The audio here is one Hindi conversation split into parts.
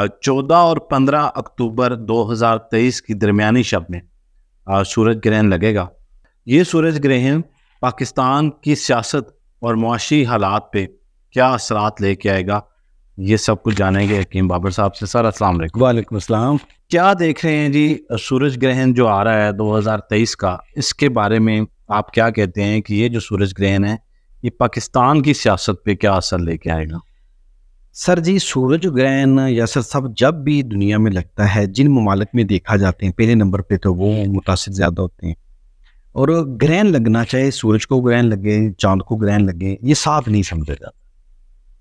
चौदह और पंद्रह अक्टूबर 2023 की दरमियानी शब में सूरज ग्रहण लगेगा ये सूरज ग्रहण पाकिस्तान की सियासत और मुआशी हालात पे क्या असरात लेके आएगा ये सब कुछ जानेंगे हकीम बाबर साहब से सर अस्सलाम वालेकुम वालेकुम अस्सलाम क्या देख रहे हैं जी सूरज ग्रहण जो आ रहा है 2023 का इसके बारे में आप क्या कहते हैं कि ये जो सूरज ग्रहण है ये पाकिस्तान की सियासत पे क्या असर लेके आएगा सर जी सूरज ग्रहण या सर सब जब भी दुनिया में लगता है जिन ममालक में देखा जाते हैं पहले नंबर पे तो वो मुतासर ज़्यादा होते हैं और ग्रहण लगना चाहे सूरज को ग्रहण लगे चांद को ग्रहण लगे ये साफ नहीं समझा जाता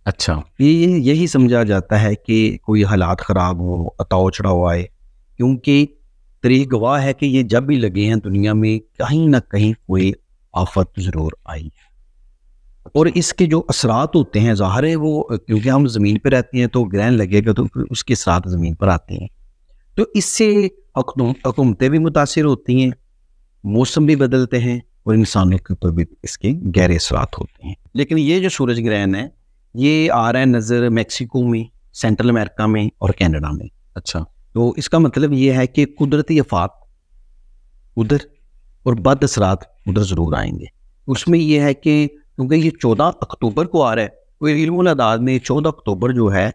अच्छा ये यही समझा जाता है कि कोई हालात ख़राब हो अताव चढ़ाव आए क्योंकि तरीक गवाह है कि ये जब भी लगे हैं दुनिया में कहीं ना कहीं कोई आफत ज़रूर आई है और इसके जो असरात होते हैं ज़ाहिर है वो क्योंकि हम ज़मीन पर रहते हैं तो ग्रहण लगेगा तो उसके असरात ज़मीन पर आते हैं तो इससे हुकूमतें भी मुतासर होती हैं मौसम भी बदलते हैं और इंसानों के ऊपर भी इसके गहरे असरात होते हैं लेकिन ये जो सूरज ग्रहण है ये आ रहा है नज़र मैक्सिको में सेंट्रल अमेरिका में और कैनेडा में अच्छा तो इसका मतलब ये है कि कुदरती अफात उधर और बद असरात उधर ज़रूर आएंगे उसमें अच्छा। यह है कि क्योंकि ये चौदह अक्टूबर को आ रहा है तो इल्मादाद में चौदह अक्टूबर जो है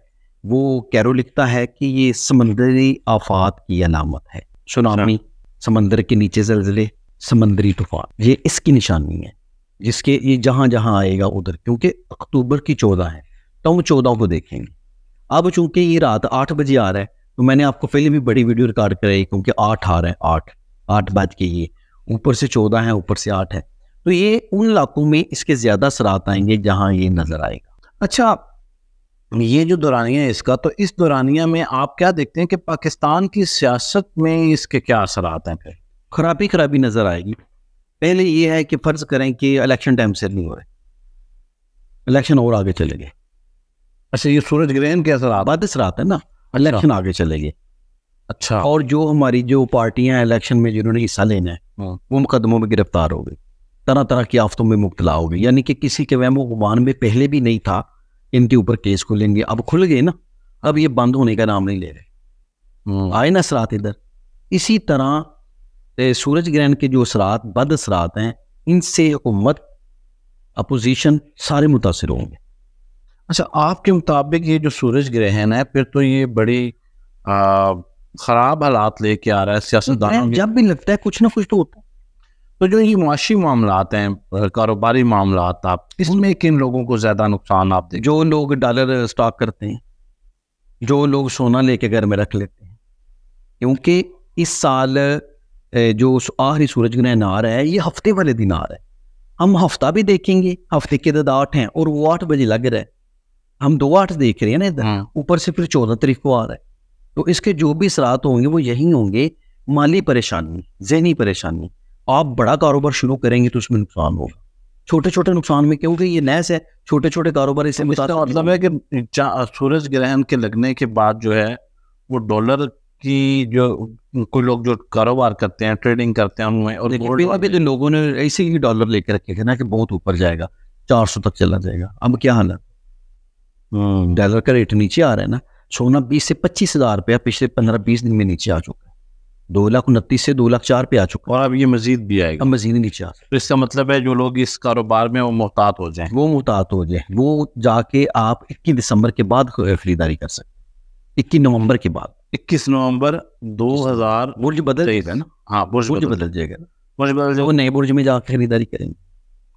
वो कैरो लिखता है कि ये समंदरी आफात की अलामत है सुनामी अच्छा। समंदर के नीचे जलजिले समंदरी तूफान ये इसकी निशानी है जिसके ये जहाँ जहाँ आएगा उधर क्योंकि अक्टूबर की चौदह है तो हम चौदह को देखेंगे अब चूंकि ये रात आठ बजे आ रहा है तो मैंने आपको पहले भी बड़ी वीडियो रिकॉर्ड कराई क्योंकि आठ आ रहा है आठ आठ बज के ये ऊपर से चौदह है ऊपर से आठ है तो ये उन इलाकों में इसके ज़्यादा असरात आएंगे जहाँ ये नज़र आएगा अच्छा ये जो दौरानिया है इसका तो इस दौरानिया में आप क्या देखते हैं कि पाकिस्तान की सियासत में इसके क्या असरात हैं फिर खराबी खराबी नज़र आएगी पहले ये है कि फ़र्ज़ करें कि इलेक्शन टाइम से नहीं हो रहे इलेक्शन और आगे चले गए अच्छा ये सूरज ग्रहण के असर बाद असरात है ना अच्छा। इलेक्शन आगे चले गए अच्छा और जो हमारी जो पार्टियां इलेक्शन में जिन्होंने हिस्सा लेना है हाँ। वो मुकदमों में गिरफ्तार हो गई तरह तरह की आफतों में मुबतला हो गई यानी कि किसी के वहमो गुमान में पहले भी नहीं था इनके ऊपर केस खुलेंगे अब खुल गए ना अब ये बंद होने का नाम नहीं ले रहे हम्म। आए ना असरात इधर इसी तरह सूरज ग्रहण के जो असरात बद असरात हैं इनसे हुकूमत अपोजिशन सारे मुतासर होंगे अच्छा आपके मुताबिक ये जो सूरज ग्रहण है फिर तो ये बड़ी ख़राब हालात लेके आ रहा है सियासतदानों जब भी लगता है कुछ ना कुछ तो होता है तो जो ये मुआशी मामला हैं कारोबारी मामला आप इसमें किन लोगों को ज़्यादा नुकसान आप दे जो लोग डॉलर स्टॉक करते हैं जो लोग सोना लेके घर में रख लेते हैं क्योंकि इस साल जो आखिरी सूरज ग्रहण आ रहा है ये हफ्ते वाले दिन आ रहा है हम हफ्ता भी देखेंगे हफ्ते के दद आठ हैं और वो आठ बजे लग रहा है हम दो आठ देख रहे हैं ना इधर हाँ। ऊपर से फिर चौदह तारीख को आ रहा है तो इसके जो भी सरात होंगे वो यही होंगे माली परेशानी जहनी परेशानी आप बड़ा कारोबार शुरू करेंगे तो उसमें नुकसान होगा छोटे छोटे नुकसान में क्योंकि ये नैस है छोटे छोटे कारोबार इसे तो मतलब है कि सूरज ग्रहण के लगने के बाद जो है वो डॉलर की जो कोई लोग जो कारोबार करते हैं ट्रेडिंग करते हैं उनमें और अभी तो लोगों ने ऐसे ही डॉलर लेकर रखे थे ना कि बहुत ऊपर जाएगा चार सौ तक चला जाएगा अब क्या हालत हम्म। डॉलर का रेट नीचे आ रहा है ना सोना बीस से पच्चीस हजार रुपया पिछले पंद्रह बीस दिन में नीचे आ चुका दो लाख उनतीस से दो लाख चार पे आ चुका और अब ये मजीद भी आएगा अब मजीद नीचे आ तो इसका मतलब है जो लोग इस कारोबार में वो मोहतात हो जाएं वो मोहतात हो जाएं वो जाके आप इक्कीस दिसंबर के बाद खरीदारी कर सकते इक्कीस नवंबर के बाद इक्कीस नवंबर दो हजार बुर्ज बदल जाएगा ना हाँ बुर्ज बुर्ज बदल जाएगा बुर्ज बदल जाएगा वो नए बुर्ज में जाकर खरीदारी करेंगे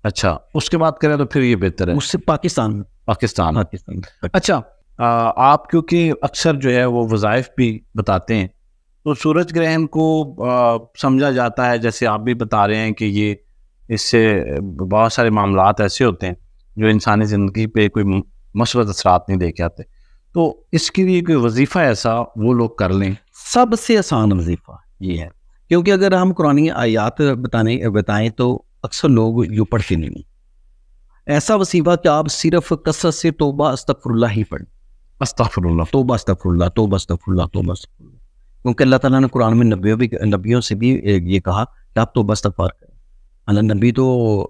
अच्छा उसके बाद करें तो फिर ये बेहतर है उससे पाकिस्तान पाकिस्तान पाकिस्तान अच्छा आप क्योंकि अक्सर जो है वो वज़ाइफ भी बताते हैं तो सूरज ग्रहण को समझा जाता है जैसे आप भी बता रहे हैं कि ये इससे बहुत सारे मामला ऐसे होते हैं जो इंसानी ज़िंदगी पे कोई मसरत असरात नहीं देखे आते तो इसके लिए कोई वजीफ़ा ऐसा वो लोग कर लें सबसे आसान वजीफ़ा ये है क्योंकि अगर हम कुरानी आयात बताने बताएं तो अक्सर लोग यू पढ़ते नहीं ऐसा वसीफ़ा कि आप सिर्फ कसरत से तोबा अस्तफरल्ला ही पढ़ें अस्तफरल्ला तोबा अस्तफरल्ला तोबा अस्तफरल्ला तोबा अस्तफ़ुल्ला क्योंकि अल्लाह ताला ने कुरान में नबियों भी नबियों से भी ये कहा कि आप तो बस तकबार करें अल्लाह नबी तो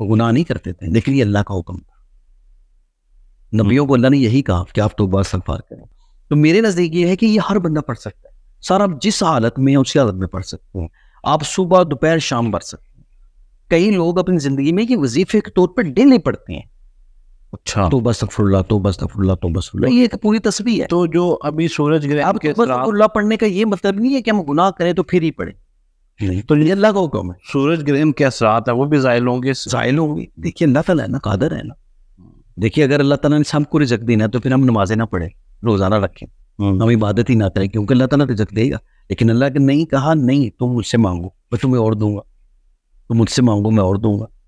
गुनाह नहीं करते थे लेकिन ये अल्लाह का हुक्म था नबियों को अल्लाह ने यही कहा कि आप तो बस तकबार करें तो मेरे नज़दीक ये है कि ये हर बंदा पढ़ सकता है सर आप जिस हालत में है उसी हालत में पढ़ सकते हैं आप सुबह दोपहर शाम पढ़ सकते हैं कई लोग अपनी ज़िंदगी में ये वजीफे के तौर पर डेली पढ़ते हैं अच्छा तो बस तकफुल्ला तो बस तकफुल्ला तो बस ये एक तो पूरी तस्वीर है तो जो अभी सूरज ग्रह आप के तकफुल्ला तो पढ़ने का ये मतलब नहीं है कि हम गुनाह करें तो फिर ही पढ़े नहीं तो ये अल्लाह का हुक्म है सूरज ग्रहण के असरात है वो भी जायल होंगे जायल होंगे देखिए अल्लाह तला है ना कादर है ना देखिए अगर अल्लाह तला ने सबको रिजक देना है तो फिर हम नमाजें ना पढ़े रोजाना रखें हम्म। हम इबादत ही ना करें क्योंकि अल्लाह तला रिजक देगा लेकिन अल्लाह ने नहीं कहा नहीं तुम मुझसे मांगो मैं तुम्हें और दूंगा तुम मुझसे मांगो मैं और दूंगा